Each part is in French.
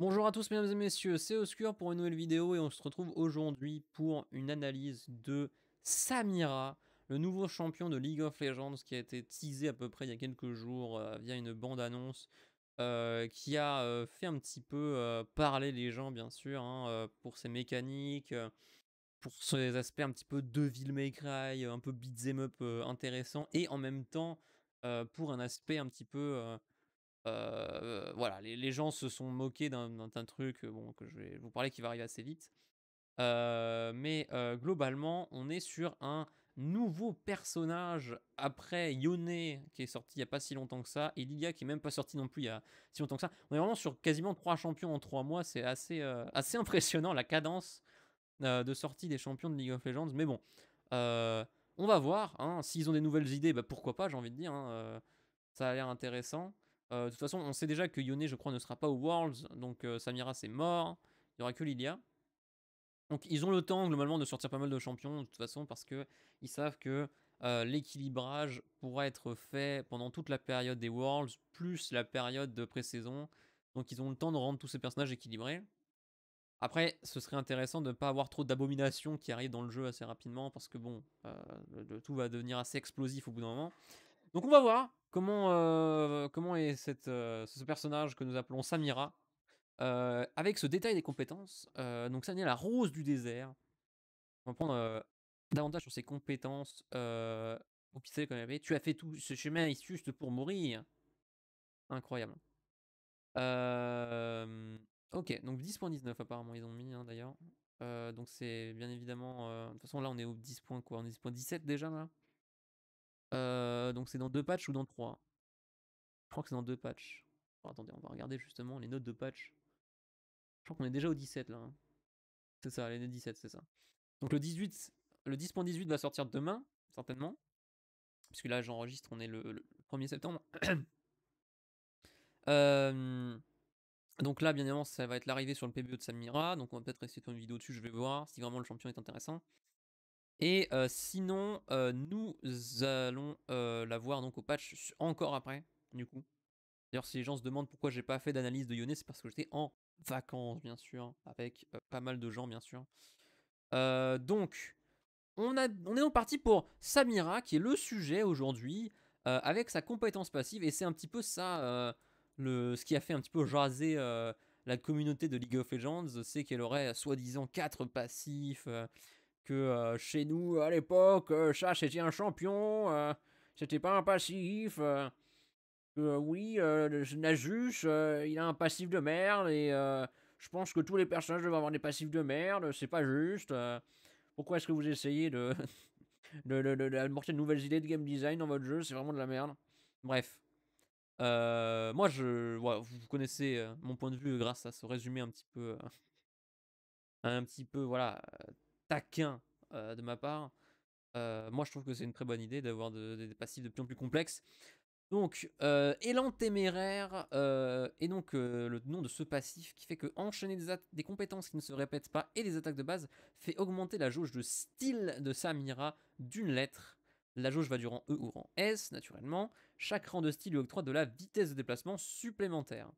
Bonjour à tous mesdames et messieurs, c'est Oscur pour une nouvelle vidéo et on se retrouve aujourd'hui pour une analyse de Samira, le nouveau champion de League of Legends qui a été teasé à peu près il y a quelques jours euh, via une bande-annonce euh, qui a euh, fait un petit peu parler les gens bien sûr hein, pour ses mécaniques, pour ses aspects un petit peu de May Cry, un peu beat'em up intéressant et en même temps pour un aspect un petit peu euh, voilà, les, gens se sont moqués d'un truc euh, bon, que je vais vous parler qui va arriver assez vite. Euh, mais globalement, on est sur un nouveau personnage après Yone qui est sorti il n'y a pas si longtemps que ça, et Lilia qui est même pas sorti non plus il y a si longtemps que ça. On est vraiment sur quasiment trois champions en trois mois, c'est assez, assez impressionnant la cadence de sortie des champions de League of Legends. Mais bon, on va voir. Hein. S'ils ont des nouvelles idées, bah, pourquoi pas, j'ai envie de dire. Hein, ça a l'air intéressant. Euh, de toute façon, on sait déjà que Yone, je crois, ne sera pas au Worlds, donc euh, Samira, c'est mort. Il n'y aura que Lilia. Donc, ils ont le temps, globalement, de sortir pas mal de champions, de toute façon, parce que ils savent que euh, l'équilibrage pourra être fait pendant toute la période des Worlds, plus la période de pré-saison. Donc, ils ont le temps de rendre tous ces personnages équilibrés. Après, ce serait intéressant de ne pas avoir trop d'abominations qui arrivent dans le jeu assez rapidement, parce que bon, le, tout va devenir assez explosif au bout d'un moment. Donc on va voir comment, comment est cette, ce personnage que nous appelons Samira, avec ce détail des compétences. donc Samira, la rose du désert. On va prendre davantage sur ses compétences. au avait. Tu as fait tout ce chemin juste pour mourir. Incroyable. ok, donc 10.19 apparemment ils ont mis hein, d'ailleurs. donc c'est bien évidemment... de toute façon là on est au 10. Quoi, on est 10.17 déjà là euh, donc c'est dans deux patchs ou dans trois Je crois que c'est dans deux patchs. attendez, on va regarder justement les notes de patch. Je crois qu'on est déjà au 17 là. Hein. C'est ça, les notes 17, c'est ça. Donc le 18, le 10.18 va sortir demain, certainement. Puisque là j'enregistre, on est le, 1er septembre. Euh, donc là, bien évidemment, ça va être l'arrivée sur le PBO de Samira. Donc on va peut-être essayer de une vidéo dessus, je vais voir si vraiment le champion est intéressant. Et euh, sinon, euh, nous allons euh, la voir donc au patch encore après, du coup. D'ailleurs, si les gens se demandent pourquoi j'ai pas fait d'analyse de Yone, c'est parce que j'étais en vacances, bien sûr, avec pas mal de gens, bien sûr. donc, on, est donc parti pour Samira, qui est le sujet aujourd'hui, avec sa compétence passive, et c'est un petit peu ça, le, ce qui a fait un petit peu jaser la communauté de League of Legends, c'est qu'elle aurait soi-disant quatre passifs que euh, chez nous, à l'époque, euh, ça c'était un champion, euh, c'était pas un passif. oui, euh, Nasus, il a un passif de merde et je pense que tous les personnages doivent avoir des passifs de merde, c'est pas juste. pourquoi est-ce que vous essayez de de, de, de, de, nouvelles idées de game design dans votre jeu C'est vraiment de la merde. Bref. moi, je, vous connaissez mon point de vue grâce à ce résumé un petit peu, un petit peu, voilà, taquin de ma part. moi, je trouve que c'est une très bonne idée d'avoir des passifs de plus en plus complexes. Donc, élan téméraire et donc le nom de ce passif qui fait que enchaîner des, des, compétences qui ne se répètent pas et des attaques de base fait augmenter la jauge de style de Samira d'une lettre. La jauge va du rang E ou rang S, naturellement. Chaque rang de style lui octroie de la vitesse de déplacement supplémentaire.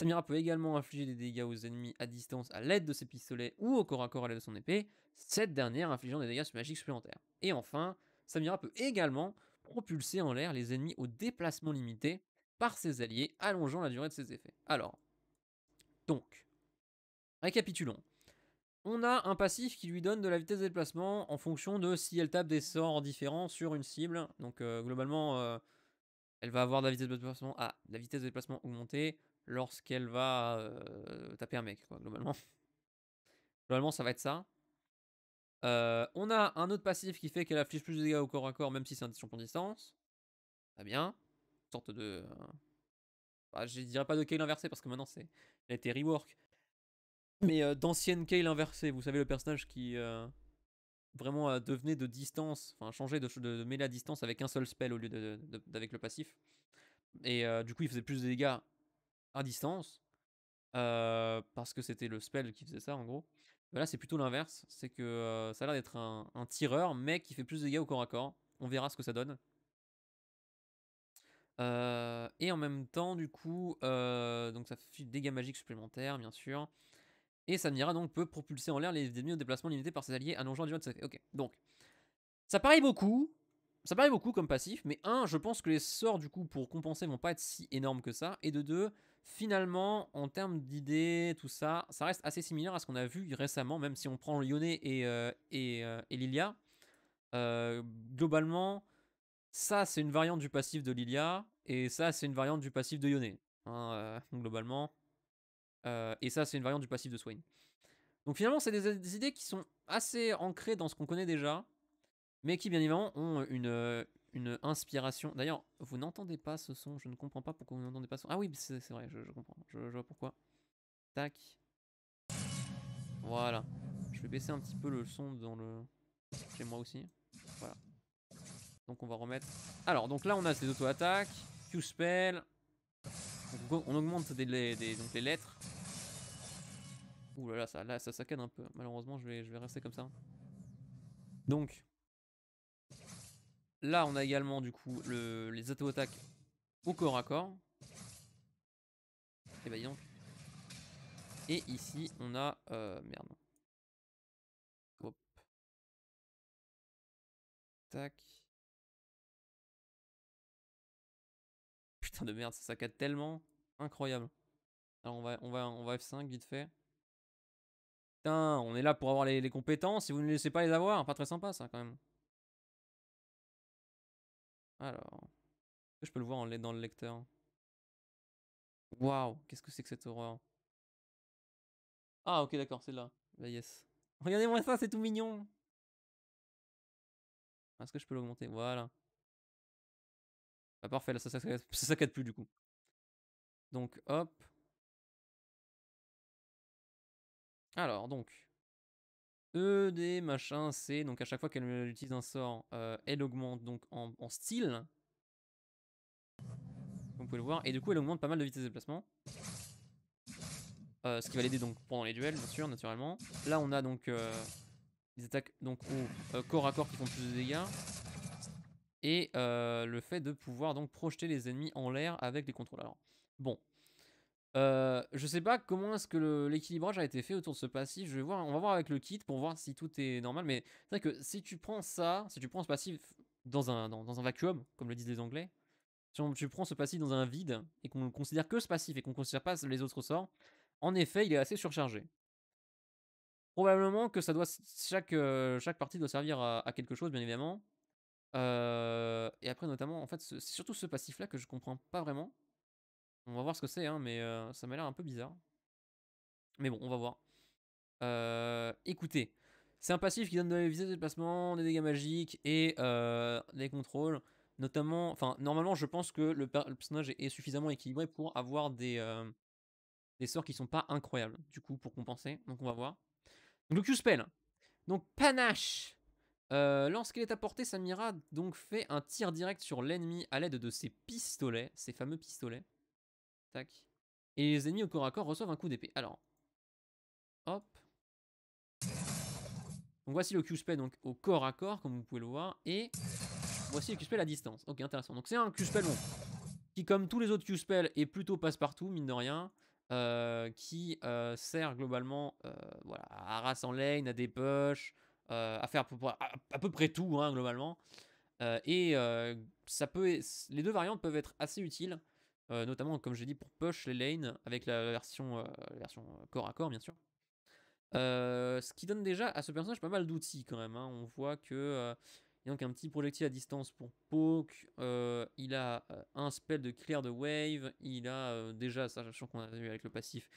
Samira peut également infliger des dégâts aux ennemis à distance à l'aide de ses pistolets ou au corps à corps à l'aide de son épée, cette dernière infligeant des dégâts magiques supplémentaires. Et enfin, Samira peut également propulser en l'air les ennemis au déplacement limité par ses alliés, allongeant la durée de ses effets. Alors, donc, récapitulons. On a un passif qui lui donne de la vitesse de déplacement en fonction de si elle tape des sorts différents sur une cible. Donc euh, globalement, euh, elle va avoir de la vitesse de déplacement à la vitesse de déplacement augmentée lorsqu'elle va taper un mec, quoi, globalement. globalement, ça va être ça. on a un autre passif qui fait qu'elle affiche plus de dégâts au corps à corps, même si c'est un champion distance. Très bien. sorte de. Euh, bah, je dirais pas de Kale inversé parce que maintenant c'est. Elle a rework. Mais d'ancienne Kale inversée, vous savez, le personnage qui euh, vraiment euh, devenait de distance, enfin changé de, de, à distance avec un seul spell au lieu d'avec le passif. Et du coup, il faisait plus de dégâts à distance, parce que c'était le spell qui faisait ça en gros. Bah, là, c'est plutôt l'inverse, c'est que ça a l'air d'être un, tireur, mais qui fait plus de dégâts au corps à corps. On verra ce que ça donne. et en même temps, du coup, donc ça fait des dégâts magiques supplémentaires, bien sûr. Et ça Samira donc peut propulser en l'air les ennemis au déplacement limité par ses alliés à allongeant du mode Ok, donc ça paraît beaucoup, ça paraît beaucoup comme passif, mais un, je pense que les sorts du coup pour compenser vont pas être si énormes que ça, et de deux, Finalement, en termes d'idées, tout ça, ça reste assez similaire à ce qu'on a vu récemment, même si on prend Yone et, euh, et, euh, et, Lilia. Euh, globalement, ça c'est une variante du passif de Lilia, et ça c'est une variante du passif de lyonnais hein, globalement. et ça c'est une variante du passif de Swain. Donc finalement, c'est des idées qui sont assez ancrées dans ce qu'on connaît déjà, mais qui bien évidemment ont une, une inspiration. D'ailleurs, vous n'entendez pas ce son, je ne comprends pas pourquoi vous n'entendez pas ce son. Ah oui, c'est vrai, je, comprends, je, vois pourquoi. Tac. Voilà. Je vais baisser un petit peu le son dans le... chez moi aussi. Voilà. Donc on va remettre... Alors, donc là on a ces auto-attaques, Q-spell. On augmente des, les, donc les lettres. Ouh là là, ça, là, ça saccade un peu. Malheureusement, je vais, je vais rester comme ça. Donc, Là, on a également du coup les auto-attaques au corps à corps. Et bah dis Et ici, on a... Euh, merde. Tac. Putain de merde, ça saccade tellement. Incroyable. Alors on va, on va, on va F5 vite fait. Putain, on est là pour avoir les, les compétences et vous ne laissez pas les avoir. Pas très sympa ça quand même. Alors. Je peux le voir en, dans le lecteur. Waouh, qu'est-ce que c'est que cette horreur Ah, ok, d'accord, c'est là. Bah, yes. Regardez-moi ça, c'est tout mignon. Est-ce que je peux l'augmenter Voilà. Bah, parfait, là, ça, ça, saccade plus du coup. Donc, hop. Alors, donc. E, machin, C. Donc à chaque fois qu'elle euh, utilise un sort, euh, elle augmente donc en, style. vous pouvez le voir. Et du coup, elle augmente pas mal de vitesse de déplacement. Euh, ce qui va l'aider donc pendant les duels, bien sûr, naturellement. Là, on a donc des attaques donc au corps à corps qui font plus de dégâts. Et le fait de pouvoir donc projeter les ennemis en l'air avec les contrôleurs. Bon, euh, je sais pas comment est-ce que l'équilibrage a été fait autour de ce passif. Je vais voir, on va voir avec le kit pour voir si tout est normal. Mais c'est vrai que si tu prends ça, si tu prends ce passif dans un, dans, un vacuum, comme le disent les Anglais, si tu prends ce passif dans un vide et qu'on ne considère que ce passif et qu'on ne considère pas les autres sorts, en effet, il est assez surchargé. Probablement que ça doit, chaque, euh, chaque partie doit servir à, quelque chose, bien évidemment. Euh, et après, notamment, en fait, c'est surtout ce passif-là que je comprends pas vraiment. On va voir ce que c'est, hein, mais ça m'a l'air un peu bizarre. Mais bon, on va voir. écoutez, c'est un passif qui donne de la visée de déplacement, des dégâts magiques et des contrôles. Notamment, enfin, normalement, je pense que le, personnage est, suffisamment équilibré pour avoir des, sorts qui sont pas incroyables, du coup, pour compenser. Donc, on va voir. Donc, le Q-Spell. Donc, Panache. Lorsqu'il est à portée, Samira donc fait un tir direct sur l'ennemi à l'aide de ses pistolets, ses fameux pistolets. Et les ennemis au corps à corps reçoivent un coup d'épée. Alors, hop. Donc voici le Q-spell donc au corps à corps, comme vous pouvez le voir, et voici le Q-spell à distance. Ok, intéressant. Donc c'est un Q-spell long, qui, comme tous les autres Q-spells, est plutôt passe-partout, mine de rien. Euh, qui euh, sert globalement euh, voilà, à race en lane, à des push, à faire à, peu près tout hein, globalement. et ça peut, les deux variantes peuvent être assez utiles euh, notamment comme j'ai dit pour push les lanes avec la version, euh, version euh, corps à corps bien sûr. ce qui donne déjà à ce personnage pas mal d'outils quand même. Hein. On voit que y a donc un petit projectile à distance pour poke. il a un spell de clear de wave. Il a déjà, ça qu'on a vu avec le passif,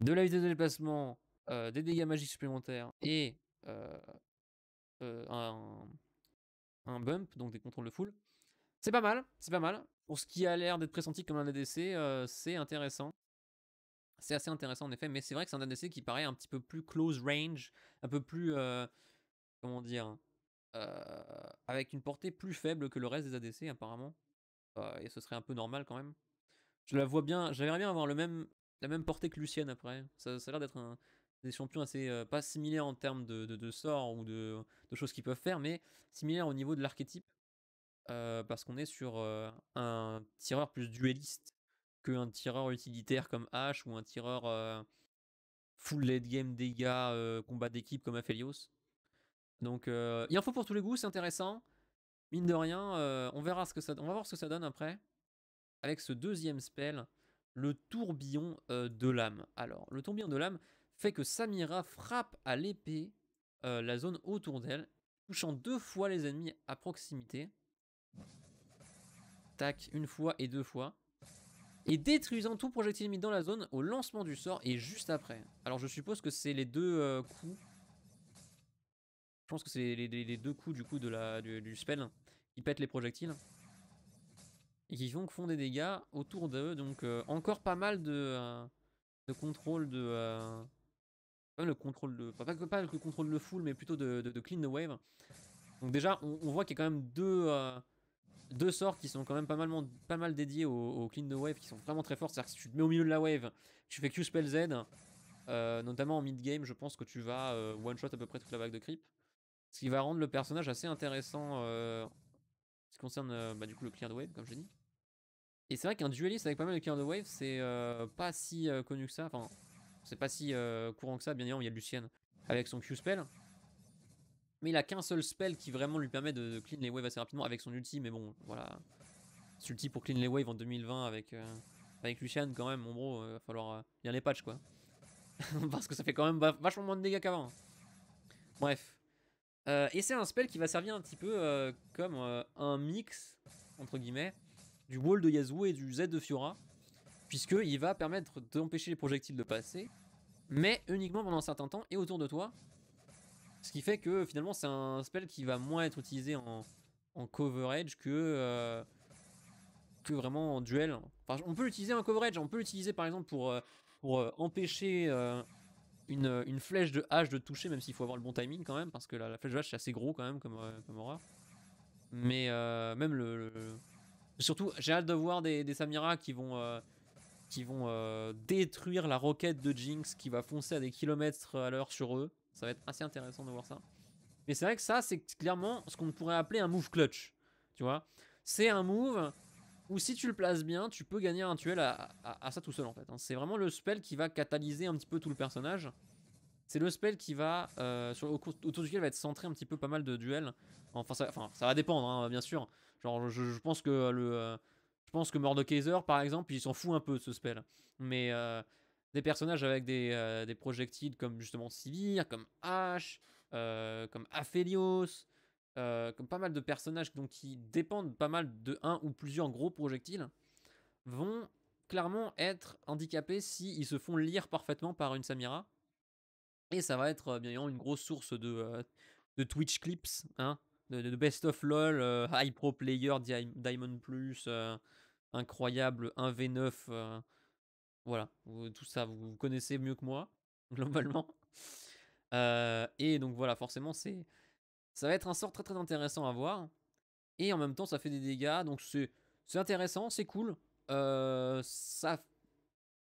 de la vitesse de déplacement, des dégâts magiques supplémentaires et un, un, bump, donc des contrôles de foule. C'est pas mal, c'est pas mal. Pour ce qui a l'air d'être pressenti comme un ADC, euh, c'est intéressant. C'est assez intéressant en effet, mais c'est vrai que c'est un ADC qui paraît un petit peu plus close range, un peu plus. Euh, comment dire euh, Avec une portée plus faible que le reste des ADC apparemment. et ce serait un peu normal quand même. Je la vois bien, j'aimerais bien avoir le même, la même portée que Lucienne après. Ça, ça a l'air d'être des champions assez pas similaires en termes de, de, sorts ou de, de, choses qu'ils peuvent faire, mais similaires au niveau de l'archétype. Euh, parce qu'on est sur euh, un tireur plus dueliste qu'un tireur utilitaire comme H ou un tireur euh, full late game dégâts combat d'équipe comme Aphelios. Donc il y en faut pour tous les goûts, c'est intéressant. Mine de rien, on verra ce que ça, on va voir ce que ça donne après avec ce deuxième spell, le tourbillon de l'âme. Alors le tourbillon de l'âme fait que Samira frappe à l'épée la zone autour d'elle, touchant deux fois les ennemis à proximité. Tac, une fois et deux fois. Et détruisant tout projectile mis dans la zone au lancement du sort et juste après. Alors je suppose que c'est les deux euh, coups. Je pense que c'est les, deux coups du coup de la, du, spell qui pètent les projectiles. Et qui font des dégâts autour d'eux. Donc euh, encore pas mal de, euh, de contrôle de... Pas le contrôle de... Pas, pas, pas, le contrôle de full mais plutôt de, clean the wave. Donc déjà on voit qu'il y a quand même deux deux sorts qui sont quand même pas mal, dédiés au, clean the wave, qui sont vraiment très forts. C'est-à-dire que si tu te mets au milieu de la wave, tu fais Q spell Z, euh, notamment en mid-game, je pense que tu vas euh, one-shot à peu près toute la vague de creep. Ce qui va rendre le personnage assez intéressant euh, ce qui concerne bah, du coup le clean de wave, comme je dis. Et c'est vrai qu'un dueliste avec pas mal de clean de wave, c'est pas si connu que ça. Enfin, c'est pas si courant que ça. Bien évidemment, il y a Lucien avec son Q spell. Mais il a qu'un seul spell qui vraiment lui permet de clean les waves assez rapidement avec son ulti. Mais bon, voilà. C'est ulti pour clean les waves en 2020 avec, euh, Lucian, quand même, mon bro, il euh, va falloir bien euh, les patchs, quoi. Parce que ça fait quand même vachement moins de dégâts qu'avant. Bref. et c'est un spell qui va servir un petit peu comme un mix, entre guillemets, du wall de Yasuo et du Z de Fiora, puisqu'il va permettre d'empêcher les projectiles de passer, mais uniquement pendant un certain temps et autour de toi, ce qui fait que finalement, c'est un spell qui va moins être utilisé en, coverage euh, que, vraiment en duel. on peut l'utiliser en coverage, on peut l'utiliser par exemple pour, euh, euh, empêcher une, flèche de hache de toucher, même s'il faut avoir le bon timing quand même, parce que la, flèche de hache c'est assez gros quand même comme, horreur. Mais même le, Surtout, j'ai hâte de voir des, Samira qui vont qui vont détruire la roquette de Jinx qui va foncer à des kilomètres à l'heure sur eux. Ça va être assez intéressant de voir ça. Mais c'est vrai que ça, c'est clairement ce qu'on pourrait appeler un move clutch. Tu vois C'est un move où si tu le places bien, tu peux gagner un tuel à, ça tout seul en fait. Hein. C'est vraiment le spell qui va catalyser un petit peu tout le personnage. C'est le spell qui va, euh, autour duquel va être centré un petit peu pas mal de duels. Enfin, ça, enfin, ça va dépendre, hein, bien sûr. Genre, je, pense que le, euh, je pense que Mordekaiser, par exemple, il s'en fout un peu de ce spell. Mais, euh, des personnages avec euh, des, projectiles comme justement Sivir, comme Ash, euh, comme Aphelios, euh, comme pas mal de personnages donc, qui dépendent pas mal de un ou plusieurs gros projectiles, vont clairement être handicapés s'ils se font lire parfaitement par une Samira. Et ça va être bien évidemment une grosse source de, Twitch clips, hein, de, best of LOL, high pro player, Diamond Plus, incroyable 1v9 voilà, tout ça, vous, connaissez mieux que moi, globalement. Euh, et donc voilà, forcément, c'est ça va être un sort très très intéressant à voir. Et en même temps, ça fait des dégâts, donc c'est intéressant, c'est cool. Euh, ça,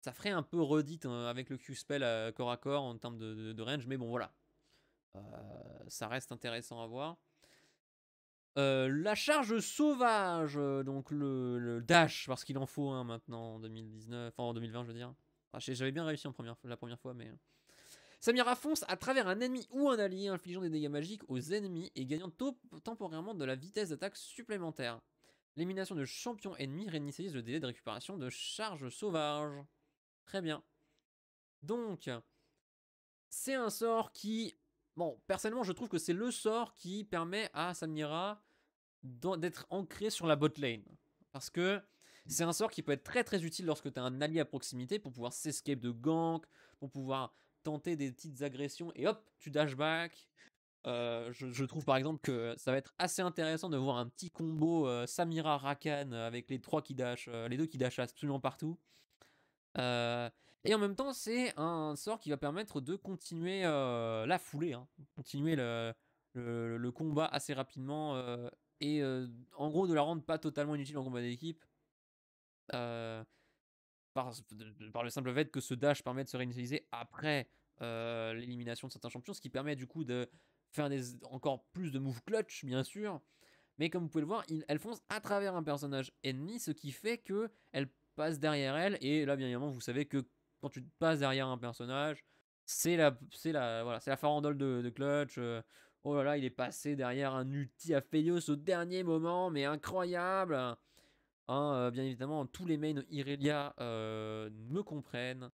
ça ferait un peu redite hein, avec le Q-Spell euh, corps à corps en termes de, range, mais bon voilà. ça reste intéressant à voir. Euh, la charge sauvage, euh, donc le, dash, parce qu'il en faut maintenant en 2019, enfin en 2020 je veux dire. J'avais bien réussi en première, la première fois, mais... Euh. Samira fonce à travers un ennemi ou un allié, infligeant des dégâts magiques aux ennemis et gagnant temporairement de la vitesse d'attaque supplémentaire. L'élimination de champion ennemis réinitialise le délai de récupération de charge sauvage. Très bien. Donc, c'est un sort qui Bon, personnellement, je trouve que c'est le sort qui permet à Samira d'être ancré sur la bot lane. Parce que mmh. c'est un sort qui peut être très très utile lorsque tu as un allié à proximité pour pouvoir s'escape de gank, pour pouvoir tenter des petites agressions et hop, tu dash back. Euh, je, trouve par exemple que ça va être assez intéressant de voir un petit combo euh, Samira Rakan euh, avec les trois qui dash, les deux qui dash absolument partout. Et en même temps, c'est un sort qui va permettre de continuer euh, la foulée, hein. continuer le, combat assez rapidement euh, et euh, en gros de la rendre pas totalement inutile en combat d'équipe. par, le simple fait que ce dash permet de se réinitialiser après l'élimination de certains champions, ce qui permet du coup de faire encore plus de move clutch, bien sûr. Mais comme vous pouvez le voir, elle fonce à travers un personnage ennemi, ce qui fait que elle passe derrière elle. Et là, bien évidemment, vous savez que quand tu te passes derrière un personnage, c'est la, c'est la, voilà, c'est la farandole de, Clutch. Euh, oh là là, il est passé derrière un ulti à Felios au dernier moment, mais incroyable. Hein, euh, bien évidemment, tous les mains Irelia euh, me comprennent.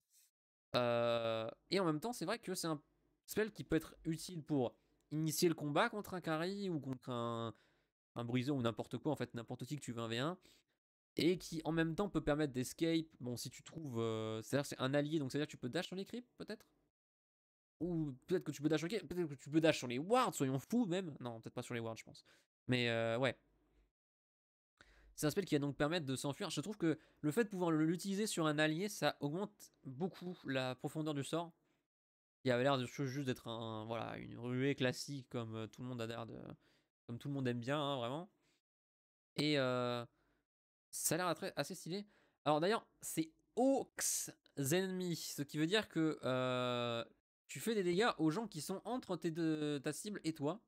et en même temps, c'est vrai que c'est un spell qui peut être utile pour initier le combat contre un carry ou contre un, un ou n'importe quoi, en fait, n'importe qui que tu veux un v 1 et qui en même temps peut permettre d'escape. Bon, si tu trouves. Euh, c'est-à-dire c'est un allié, donc c'est-à-dire que tu peux dash sur les creeps, peut-être Ou peut-être que tu peux dash sur les peut wards, soyons fous même. Non, peut-être pas sur les wards, je pense. Mais euh, ouais. C'est un spell qui va donc permettre de s'enfuir. Je trouve que le fait de pouvoir l'utiliser sur un allié, ça augmente beaucoup la profondeur du sort. Il avait l'air de juste d'être un, voilà, une ruée classique comme euh, tout le monde a l'air de, comme tout le monde aime bien, hein, vraiment. Et ça a l'air assez stylé. Alors d'ailleurs, c'est aux ennemis, ce qui veut dire que euh, tu fais des dégâts aux gens qui sont entre tes ta cible et toi.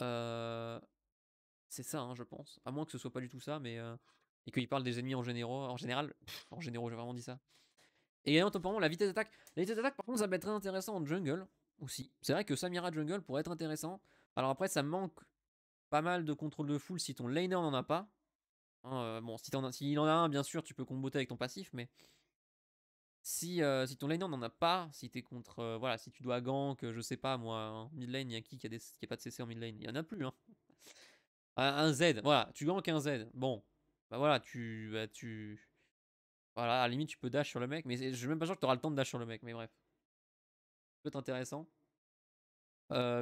Euh, c'est ça, hein, je pense. À moins que ce soit pas du tout ça, mais euh, et qu'il parle des ennemis en général. En général, en général, j'ai vraiment dit ça. Et également, temporairement, la vitesse d'attaque. La vitesse d'attaque, par contre, ça peut être très intéressant en jungle aussi. C'est vrai que Samira jungle pourrait être intéressant. Alors après, ça manque pas mal de contrôle de foule si ton laner n'en a pas. Hein, euh, bon, si en s'il en a un, bien sûr, tu peux comboter avec ton passif, mais si, euh, si ton lane n'en a pas, si t'es contre. Euh, voilà, si tu dois gank, je sais pas moi, mid lane, il y a qui qui a, des, qui a, pas de CC en mid lane Il y en a plus, hein. Un, un Z, voilà, tu gank un Z. Bon, bah voilà, tu. Bah, tu... Voilà, à la limite, tu peux dash sur le mec, mais je suis même pas sûr que auras le temps de dash sur le mec, mais bref. Ça peut être intéressant.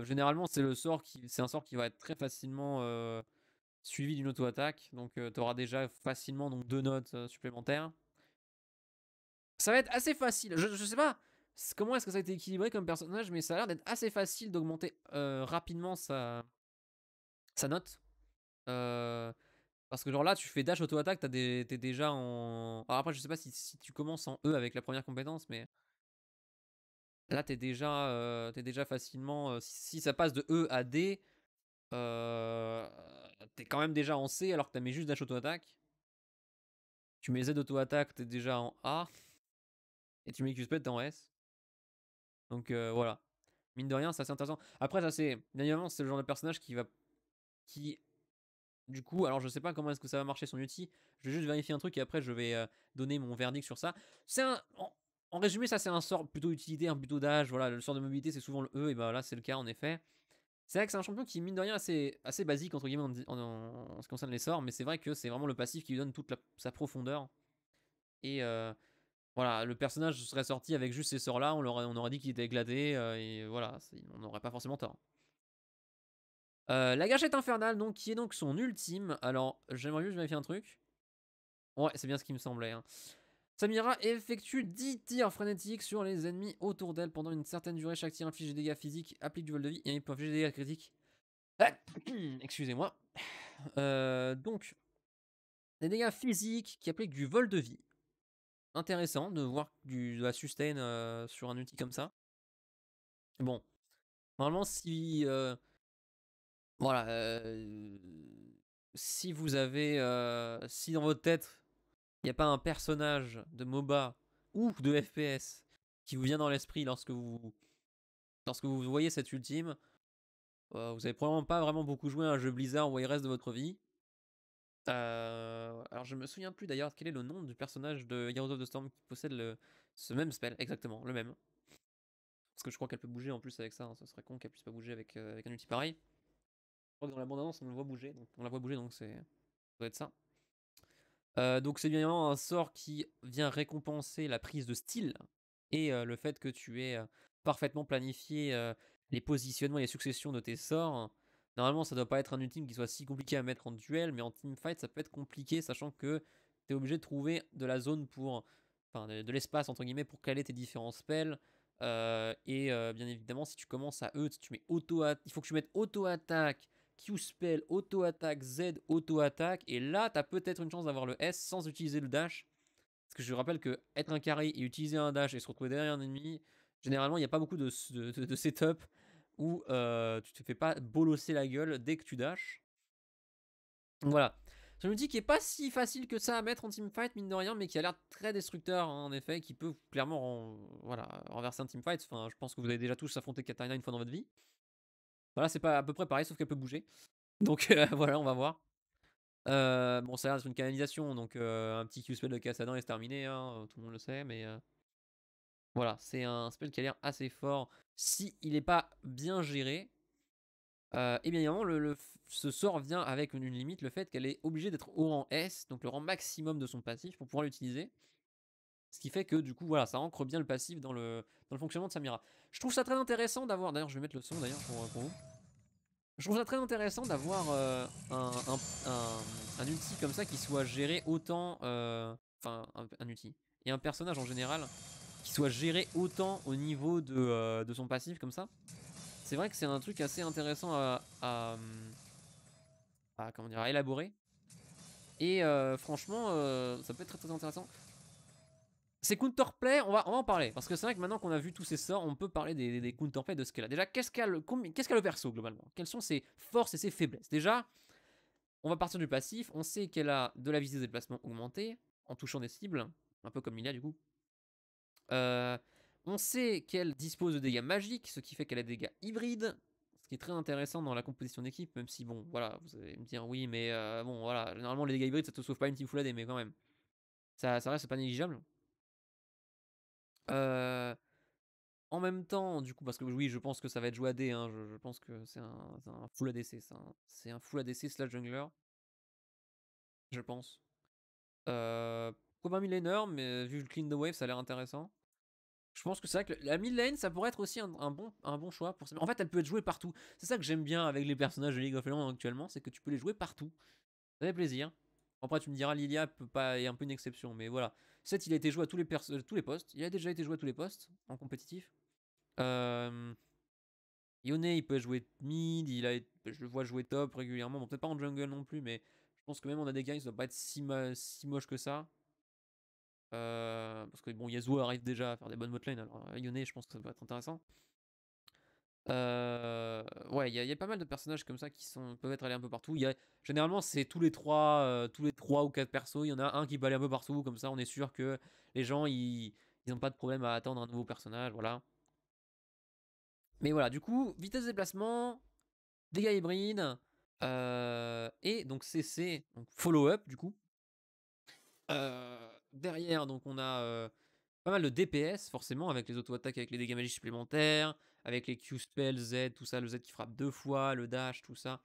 généralement, c'est le sort qui. C'est un sort qui va être très facilement suivi d'une auto-attaque. Donc tu auras déjà facilement donc, deux notes supplémentaires. Ça va être assez facile. Je, je sais pas comment est-ce que ça a été équilibré comme personnage, mais ça a l'air d'être assez facile d'augmenter rapidement sa, sa note. parce que genre là, tu fais dash auto-attaque, t'es déjà en... Alors après, je sais pas si, si, tu commences en E avec la première compétence, mais... Là, t'es déjà, es déjà facilement... Si, si, ça passe de E à D, euh, t'es quand même déjà en C alors que t'as mis juste dash auto-attaque. Tu mets Z auto-attaque, t'es déjà en A. Et tu mets q t'es en S. Donc euh, voilà. Mine de rien, c'est assez intéressant. Après, ça c'est. Dernièrement, c'est le genre de personnage qui va. Qui. Du coup, alors je sais pas comment est-ce que ça va marcher son outil. Je vais juste vérifier un truc et après je vais euh, donner mon verdict sur ça. C'est un. En, résumé, ça c'est un sort plutôt utilitaire, plutôt d'âge. Voilà, le sort de mobilité c'est souvent le E, et bah ben là c'est le cas en effet. C'est vrai que c'est un champion qui, mine de rien, assez, assez basique, entre guillemets, en, ce qui concerne les sorts, mais c'est vrai que c'est vraiment le passif qui lui donne toute sa profondeur. Et euh, voilà, le personnage serait sorti avec juste ces sorts-là, on, on, aurait dit qu'il était éclaté, euh, et voilà, on n'aurait pas forcément tort. Euh, la gâchette infernale, donc, qui est donc son ultime. Alors, j'aimerais je juste faire un truc. Ouais, c'est bien ce qui me semblait. Hein. Samira effectue 10 tirs frénétiques sur les ennemis autour d'elle pendant une certaine durée. Chaque tir inflige des dégâts physiques, applique du vol de vie et il peut des dégâts critiques. Ah, excusez-moi. Euh, donc, des dégâts physiques qui appliquent du vol de vie. Intéressant de voir du, sustain euh, sur un outil comme ça. Bon. Normalement, si. Euh, voilà. si vous avez. si dans votre tête, il n'y a pas un personnage de MOBA ou de FPS qui vous vient dans l'esprit lorsque vous, lorsque vous voyez cette ultime. Euh, vous n'avez probablement pas vraiment beaucoup joué à un jeu Blizzard ou reste de votre vie. Euh, alors je me souviens plus d'ailleurs quel est le nom du personnage de Heroes of the Storm qui possède le, ce même spell, exactement, le même. Parce que je crois qu'elle peut bouger en plus avec ça, hein, Ce ça serait con qu'elle puisse pas bouger avec, euh, avec un ulti pareil. Je crois que dans la bande-annonce on le voit bouger, donc on la voit bouger donc c'est. ça doit être ça donc c'est bien évidemment un sort qui vient récompenser la prise de style et le fait que tu aies parfaitement planifié les positionnements et les successions de tes sorts. Normalement, ça doit pas être un ultime qui soit si compliqué à mettre en duel, mais en teamfight, ça peut être compliqué, sachant que tu es obligé de trouver de la zone pour. Enfin, de, l'espace, entre guillemets, pour caler tes différents spells. et bien évidemment, si tu commences à eux, tu mets auto il faut que tu mettes auto-attaque, Q-Spell, auto-attaque, Z, auto-attaque. Et là, tu as peut-être une chance d'avoir le S sans utiliser le dash. Parce que je rappelle que être un carré et utiliser un dash et se retrouver derrière un ennemi, généralement, il n'y a pas beaucoup de, setup où euh, tu te fais pas bolosser la gueule dès que tu dashes. Voilà. Je me dis qu'il n'est pas si facile que ça à mettre en teamfight, mine de rien, mais qui a l'air très destructeur, hein, en effet, qui peut clairement voilà, renverser un teamfight. Enfin, je pense que vous avez déjà tous affronté Katarina une fois dans votre vie. Voilà, c'est pas à peu près pareil, sauf qu'elle peut bouger. Donc euh, voilà, on va voir. Euh, bon, ça a l'air d'être une canalisation, donc euh, un petit Q-spell de Cassadin est terminé, hein, tout le monde le sait, mais voilà, c'est un spell qui a l'air assez fort. Si n'est pas bien géré, et eh bien évidemment, le, ce sort vient avec une limite, le fait qu'elle est obligée d'être au rang S, donc le rang maximum de son passif, pour pouvoir l'utiliser. Ce qui fait que du coup, voilà, ça ancre bien le passif dans le, dans le fonctionnement de Samira. Je trouve ça très intéressant d'avoir. D'ailleurs, je vais mettre le son d'ailleurs pour, vous. Je trouve ça très intéressant d'avoir euh, un, un, ulti comme ça qui soit géré autant. Euh, enfin, un, outil Et un personnage en général qui soit géré autant au niveau euh, de, son passif comme ça. C'est vrai que c'est un truc assez intéressant à, à, comment dire, élaborer. Et franchement, ça peut être très, très intéressant. Ces counterplay, on va, en parler. Parce que c'est vrai que maintenant qu'on a vu tous ces sorts, on peut parler des, des, de ce qu'elle a. Déjà, qu'est-ce qu'a le, le, perso globalement Quelles sont ses forces et ses faiblesses Déjà, on va partir du passif. On sait qu'elle a de la visée de déplacement augmentée en touchant des cibles, un peu comme il y a, du coup. Euh, on sait qu'elle dispose de dégâts magiques, ce qui fait qu'elle a des dégâts hybrides, ce qui est très intéressant dans la composition d'équipe, même si, bon, voilà, vous allez me dire, oui, mais euh, bon, voilà, normalement les dégâts hybrides, ça te sauve pas une petite full mais quand même, ça, ça reste pas négligeable en même temps, du coup, parce que oui, je pense que ça va être joué à hein, je, pense que c'est un, full ADC, c'est un, full ADC slash jungler. Je pense. un un laner mais vu le clean the wave, ça a l'air intéressant. Je pense que c'est vrai que la mid lane, ça pourrait être aussi un, bon, un bon choix. Pour... En fait, elle peut être jouée partout. C'est ça que j'aime bien avec les personnages de League of Legends actuellement, c'est que tu peux les jouer partout. Ça fait plaisir. Après, tu me diras, Lilia peut pas, est un peu une exception, mais voilà. 7, il a été joué à tous les, tous les postes. Il a déjà été joué à tous les postes en compétitif. Euh... Yone, il peut jouer mid, il a, je le vois jouer top régulièrement. Bon, peut-être pas en jungle non plus, mais je pense que même on a des gars ne doit pas être si, moche si que ça. Euh, parce que bon, Yasuo arrive déjà à faire des bonnes botlane, alors euh, Yone, je pense que ça va être intéressant ouais, il y, a pas mal de personnages comme ça qui sont, peuvent être allés un peu partout. Y a, généralement, c'est tous les trois, tous les trois ou quatre persos, il y en a un qui peut aller un peu partout, comme ça on est sûr que les gens ils n'ont pas de problème à attendre un nouveau personnage, voilà. Mais voilà, du coup, vitesse de déplacement, dégâts hybrides, et donc CC, donc follow-up du coup. derrière, donc on a pas mal de DPS forcément avec les auto-attaques, avec les dégâts magiques supplémentaires avec les Q-Spell, Z, tout ça, le Z qui frappe deux fois, le dash, tout ça.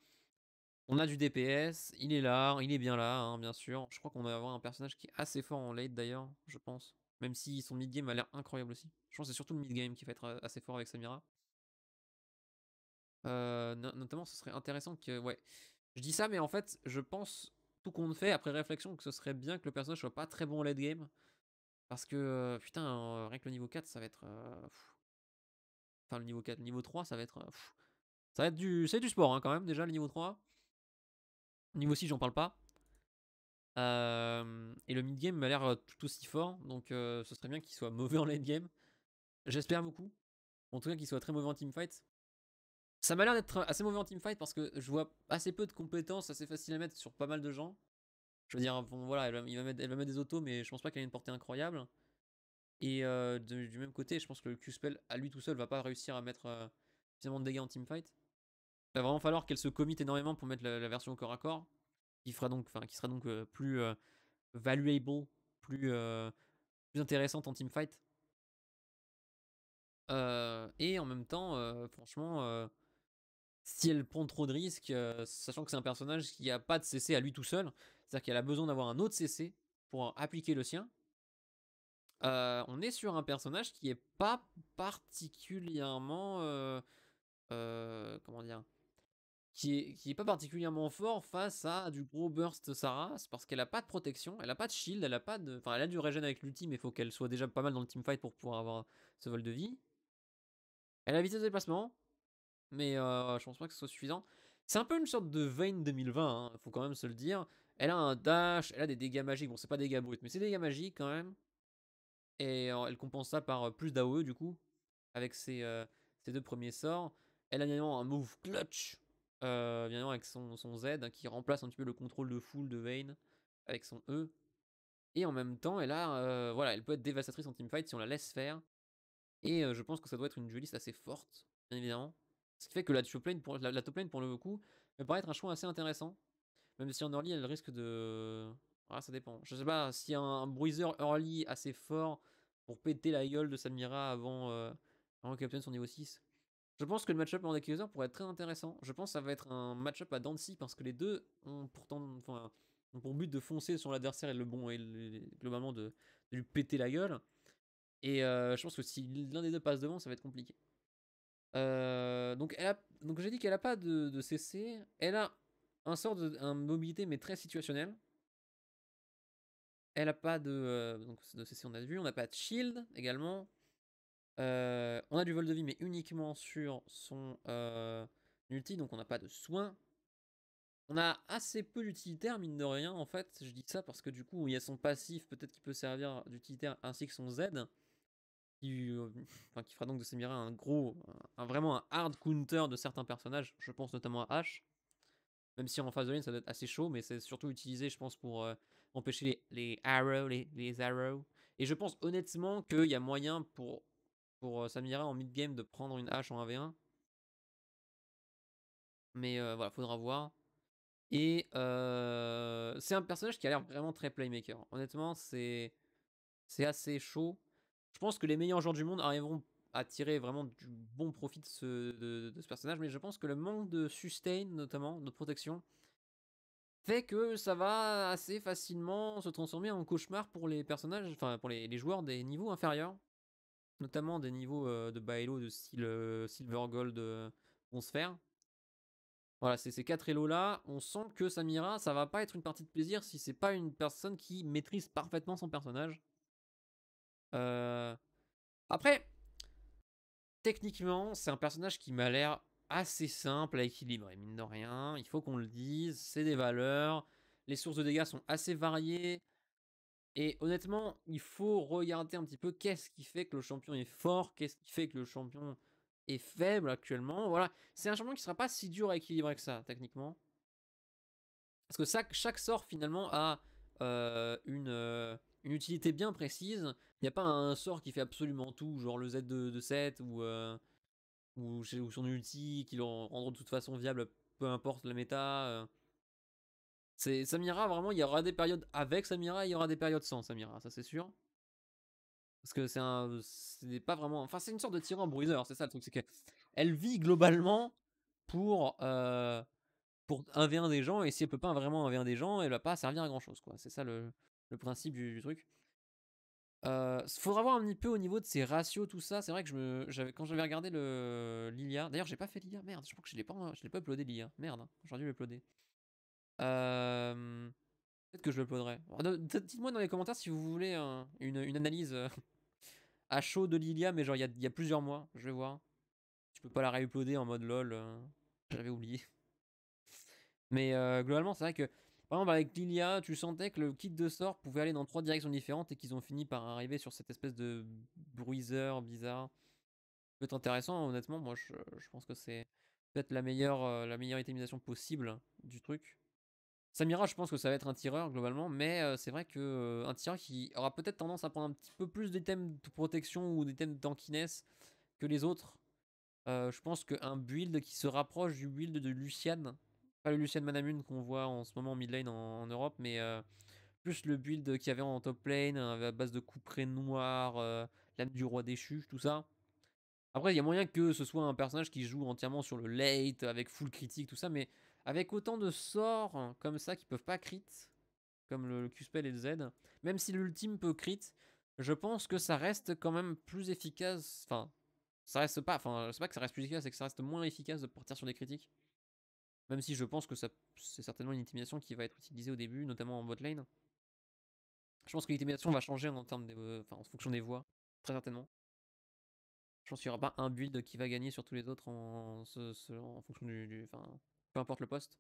On a du DPS, il est là, il est bien là, hein, bien sûr. Je crois qu'on va avoir un personnage qui est assez fort en late d'ailleurs, je pense. Même si son mid-game a l'air incroyable aussi. Je pense que c'est surtout le mid-game qui va être euh, assez fort avec Samira. Euh, notamment, ce serait intéressant que... Ouais, je dis ça, mais en fait, je pense, tout compte fait, après réflexion, que ce serait bien que le personnage soit pas très bon en late game. Parce que, euh, putain, rien que le niveau 4, ça va être... Enfin, le niveau 4. niveau 3, ça va être. ça va être du, c'est du sport hein, quand même, déjà, le niveau 3. niveau 6, j'en parle pas. et le mid-game m'a l'air tout aussi fort, donc ce serait bien qu'il soit mauvais en late-game. J'espère beaucoup. En tout cas, qu'il soit très mauvais en team fight. Ça m'a l'air d'être assez mauvais en team fight parce que je vois assez peu de compétences assez faciles à mettre sur pas mal de gens. Je veux dire, bon, voilà, il va mettre, elle va mettre des autos, mais je pense pas qu'elle ait une portée incroyable. Et de, du même côté, je pense que le Q-Spell, à lui tout seul, va pas réussir à mettre suffisamment de dégâts en teamfight. Il va vraiment falloir qu'elle se commit énormément pour mettre la, version au corps à corps, qui, fera donc, qui sera donc plus valuable, plus, plus intéressante en teamfight. et en même temps, franchement, si elle prend trop de risques, sachant que c'est un personnage qui a pas de CC à lui tout seul, c'est-à-dire qu'elle a besoin d'avoir un autre CC pour appliquer le sien, euh, on est sur un personnage qui est pas particulièrement euh, euh, comment dire qui est, qui est pas particulièrement fort face à du gros burst Sarah, parce qu'elle a pas de protection, elle a pas de shield, elle a pas de, enfin elle a du regen avec l'ulti, mais il faut qu'elle soit déjà pas mal dans le team fight pour pouvoir avoir ce vol de vie. Elle a vitesse de déplacement, mais je pense pas que ce soit suffisant. C'est un peu une sorte de Vayne 2020, hein, faut quand même se le dire. Elle a un dash, elle a des dégâts magiques. Bon, c'est pas des dégâts bruts, mais c'est des dégâts magiques quand même. Et elle compense ça par plus d'AOE du coup, avec ses, ses, deux premiers sorts. Elle a également un move clutch, bien avec son, son Z, hein, qui remplace un petit peu le contrôle de full de Vayne avec son E. Et en même temps, elle, a, voilà, elle peut être dévastatrice en teamfight si on la laisse faire. Et je pense que ça doit être une dueliste assez forte, bien évidemment. Ce qui fait que la top lane pour, la, top lane pour le coup peut paraître un choix assez intéressant. Même si en early, elle risque de, ah, ça dépend. Je sais pas si a un bruiser early assez fort pour péter la gueule de Samira avant, euh, avant obtienne son niveau 6. Je pense que le match-up en deck pourrait être très intéressant. Je pense que ça va être un match-up à Dancy parce que les deux ont pourtant enfin, ont pour but de foncer sur l'adversaire et le bon et globalement de, lui péter la gueule. Et euh, je pense que si l'un des deux passe devant, ça va être compliqué. Euh, donc, elle a, donc j'ai dit qu'elle a pas de, CC. Elle a un sort de mobilité mais très situationnelle. Elle a pas de, euh, donc, de ce on a vu. On n'a pas de shield également. Euh, on a du vol de vie, mais uniquement sur son euh, ulti, donc on n'a pas de soins. On a assez peu d'utilitaire, mine de rien, en fait. Je dis ça parce que du coup, il y a son passif, peut-être qui peut servir d'utilitaire, ainsi que son Z, qui, euh, qui fera donc de Semira un gros, vraiment un hard counter de certains personnages. Je pense notamment à H. Même si en phase de lane, ça doit être assez chaud, mais c'est surtout utilisé, je pense, pour empêcher les, les arrows, les, arrows. Et je pense honnêtement qu'il y a moyen pour, pour euh, Samira en mid-game de prendre une hache en 1v1. Mais euh, voilà, faudra voir. Et euh, c'est un personnage qui a l'air vraiment très playmaker. Honnêtement, c'est assez chaud. Je pense que les meilleurs joueurs du monde arriveront à tirer vraiment du bon profit ce, de, de ce personnage, mais je pense que le manque de sustain, notamment, de protection, fait que ça va assez facilement se transformer en cauchemar pour les personnages, enfin pour les, joueurs des niveaux inférieurs, notamment des niveaux euh, de Baelo de style euh, Silver Gold euh, se Voilà, c'est ces quatre élos là, on sent que Samira, ça va pas être une partie de plaisir si c'est pas une personne qui maîtrise parfaitement son personnage. Euh, après, techniquement, c'est un personnage qui m'a l'air assez simple à équilibrer, mine de rien. Il faut qu'on le dise, c'est des valeurs. Les sources de dégâts sont assez variées. Et honnêtement, il faut regarder un petit peu qu'est-ce qui fait que le champion est fort, qu'est-ce qui fait que le champion est faible actuellement. Voilà, c'est un champion qui ne sera pas si dur à équilibrer que ça, techniquement. Parce que ça, chaque sort finalement a euh, une, euh, une, utilité bien précise. Il n'y a pas un sort qui fait absolument tout, genre le Z de, de 7 ou... Euh, ou, son ulti, qui le rendront de toute façon viable, peu importe la méta. Euh. C'est Samira, vraiment, il y aura des périodes avec Samira, il y aura des périodes sans Samira, ça c'est sûr. Parce que c'est un. C'est pas vraiment. Enfin, c'est une sorte de tyran bruiseur, c'est ça le truc. C'est qu'elle vit globalement pour. Euh, pour 1v1 des gens, et si elle peut pas vraiment 1v1 des gens, elle va pas servir à grand chose, quoi. C'est ça le, le principe du, truc. Il euh, faudra voir un petit peu au niveau de ses ratios, tout ça. C'est vrai que je quand j'avais regardé le Lilia, d'ailleurs j'ai pas fait Lilia, merde, je crois que je l'ai pas, hein, je l'ai pas uploadé Lilia, merde, aujourd'hui hein, j'aurais dû l'uploader. Euh, peut-être que je l'uploaderai. Oh, dites-moi dans les commentaires si vous voulez une, une, analyse euh, à chaud de Lilia, mais genre il y a, y a, plusieurs mois, je vais voir. Je peux pas la réuploader en mode lol, j'avais oublié. Mais globalement, c'est vrai que par exemple, avec Lilia, tu sentais que le kit de sort pouvait aller dans trois directions différentes et qu'ils ont fini par arriver sur cette espèce de bruiseur bizarre. Peut-être intéressant, hein, honnêtement, moi je, pense que c'est peut-être la meilleure, euh, la meilleure itemisation possible du truc. Samira, je pense que ça va être un tireur globalement, mais euh, c'est vrai que euh, un tireur qui aura peut-être tendance à prendre un petit peu plus d'items de protection ou d'items tankiness que les autres. je pense qu'un build qui se rapproche du build de Luciane pas le Lucien Manamune qu'on voit en ce moment en mid lane en, Europe, mais euh, plus le build qu'il y avait en top lane, hein, à base de couperets noir euh, l'âme du roi déchu, tout ça. Après, il y a moyen que ce soit un personnage qui joue entièrement sur le late, avec full critique, tout ça, mais avec autant de sorts comme ça qui peuvent pas crit, comme le, Q-Spell et le Z, même si l'ultime peut crit, je pense que ça reste quand même plus efficace. Enfin, ça reste pas. Enfin, c'est pas que ça reste plus efficace, c'est que ça reste moins efficace de partir sur des critiques. Même si je pense que c'est certainement une intimidation qui va être utilisée au début, notamment en bot lane. Je pense que l'intimidation va changer en, termes de, euh, en fonction des voix, très certainement. Je pense qu'il n'y aura pas un build qui va gagner sur tous les autres en, fonction du, Enfin, peu importe le poste.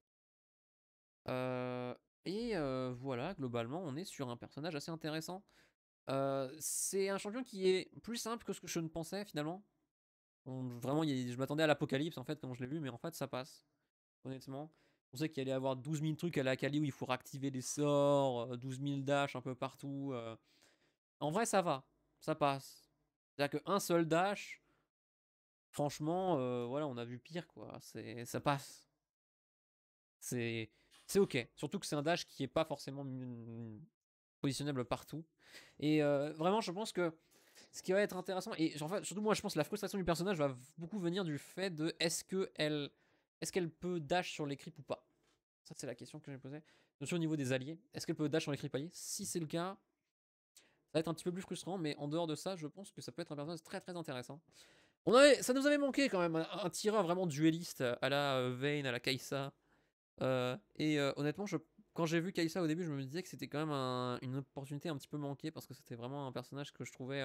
Euh, et euh, voilà, globalement, on est sur un personnage assez intéressant. c'est un champion qui est plus simple que ce que je ne pensais finalement. vraiment, je m'attendais à l'apocalypse en fait quand je l'ai vu, mais en fait ça passe honnêtement. On sait qu'il allait avoir 12 000 trucs à la Cali où il faut réactiver des sorts, 12 euh, 000 dash un peu partout. Euh. En vrai, ça va, ça passe. C'est-à-dire qu'un seul dash, franchement, euh, voilà, on a vu pire, quoi. C'est, ça passe. C'est, c'est ok. Surtout que c'est un dash qui est pas forcément positionnable partout. Et vraiment, je pense que ce qui va être intéressant, et en surtout moi, je pense que la frustration du personnage va beaucoup venir du fait de est-ce que elle est-ce qu'elle peut dash sur les creeps ou pas Ça, c'est la question que j'ai posée. sur au niveau des alliés. Est-ce qu'elle peut dash sur les creeps alliés Si c'est le cas, ça va être un petit peu plus frustrant, mais en dehors de ça, je pense que ça peut être un personnage très très intéressant. On avait, ça nous avait manqué quand même, un, tireur vraiment dueliste à la euh, Vayne, à la Kaïsa. Euh, et euh, honnêtement, quand j'ai vu Kaïsa au début, je me disais que c'était quand même une opportunité un petit peu manquée parce que c'était vraiment un personnage que je trouvais,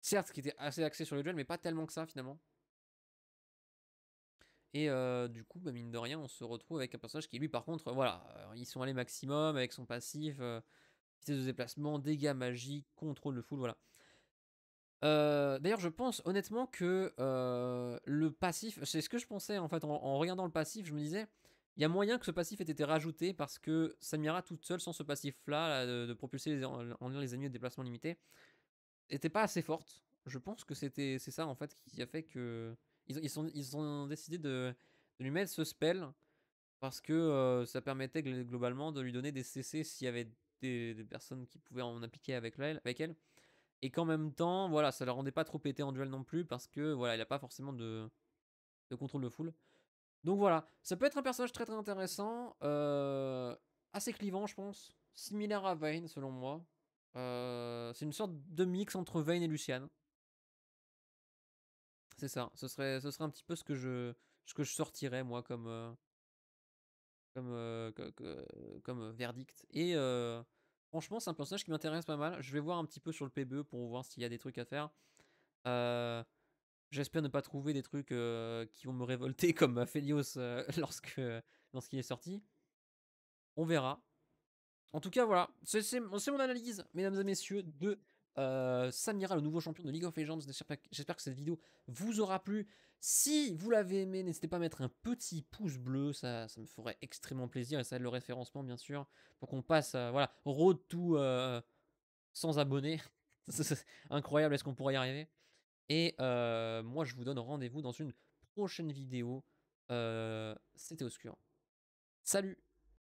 certes, qui était assez axé sur le duel, mais pas tellement que ça finalement. Et euh, du coup, bah, mine de rien, on se retrouve avec un personnage qui, lui, par contre, euh, voilà, euh, ils sont allés maximum avec son passif, vitesse de déplacement, dégâts magiques, contrôle de foule, voilà. D'ailleurs, je pense honnêtement que le passif, c'est ce que je pensais en fait en, regardant le passif, je me disais, il y a moyen que ce passif ait été rajouté parce que Samira toute seule sans ce passif-là, de, propulser les, en, en les ennemis de déplacement limité, n'était pas assez forte. Je pense que c'était c'est ça en fait qui a fait que ils, ils ont décidé de, lui mettre ce spell parce que ça permettait globalement de lui donner des CC s'il y avait des, personnes qui pouvaient en appliquer avec, elle, avec elle. Et qu'en même temps, voilà, ça ne le rendait pas trop pété en duel non plus parce que voilà, il a pas forcément de, contrôle de foule. Donc voilà, ça peut être un personnage très très intéressant, assez clivant je pense, similaire à Vayne selon moi. c'est une sorte de mix entre Vayne et Lucian. C'est ça. Ce serait, ce serait un petit peu ce que je, que je sortirais, moi, comme, euh, comme, euh, comme, euh, verdict. Et franchement, c'est un personnage qui m'intéresse pas mal. Je vais voir un petit peu sur le PBE pour voir s'il y a des trucs à faire. J'espère ne pas trouver des trucs qui vont me révolter comme Felios lorsque lorsqu'il est sorti. On verra. En tout cas, voilà. C'est mon analyse, mesdames et messieurs, de euh, Samira, le nouveau champion de League of Legends. J'espère que cette vidéo vous aura plu. Si vous l'avez aimé, n'hésitez pas à mettre un petit pouce bleu, ça, ça me ferait extrêmement plaisir et ça aide le référencement bien sûr pour qu'on passe, euh, voilà, road tout euh, sans abonner C'est incroyable, est-ce qu'on pourrait y arriver Et moi, je vous donne rendez-vous dans une prochaine vidéo. C'était Oscur. Salut